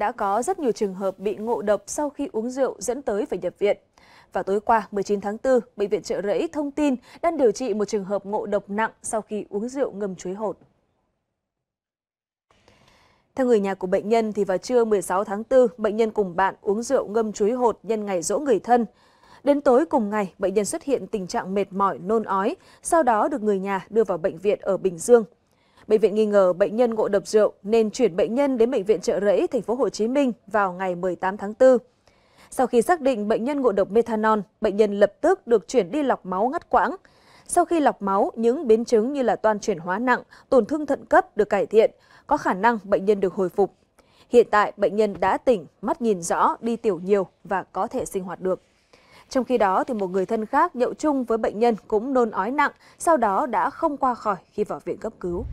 đã có rất nhiều trường hợp bị ngộ độc sau khi uống rượu dẫn tới phải nhập viện. Và tối qua 19 tháng 4, Bệnh viện Trợ Rẫy thông tin đang điều trị một trường hợp ngộ độc nặng sau khi uống rượu ngâm chuối hột. Theo người nhà của bệnh nhân thì vào trưa 16 tháng 4, bệnh nhân cùng bạn uống rượu ngâm chuối hột nhân ngày dỗ người thân. Đến tối cùng ngày, bệnh nhân xuất hiện tình trạng mệt mỏi, nôn ói, sau đó được người nhà đưa vào bệnh viện ở Bình Dương. Bệnh viện nghi ngờ bệnh nhân ngộ độc rượu nên chuyển bệnh nhân đến bệnh viện Trợ Rẫy thành phố Hồ Chí Minh vào ngày 18 tháng 4. Sau khi xác định bệnh nhân ngộ độc methanol, bệnh nhân lập tức được chuyển đi lọc máu ngắt quãng. Sau khi lọc máu, những biến chứng như là toan chuyển hóa nặng, tổn thương thận cấp được cải thiện, có khả năng bệnh nhân được hồi phục. Hiện tại, bệnh nhân đã tỉnh, mắt nhìn rõ, đi tiểu nhiều và có thể sinh hoạt được. Trong khi đó, thì một người thân khác nhậu chung với bệnh nhân cũng nôn ói nặng, sau đó đã không qua khỏi khi vào viện cấp cứu.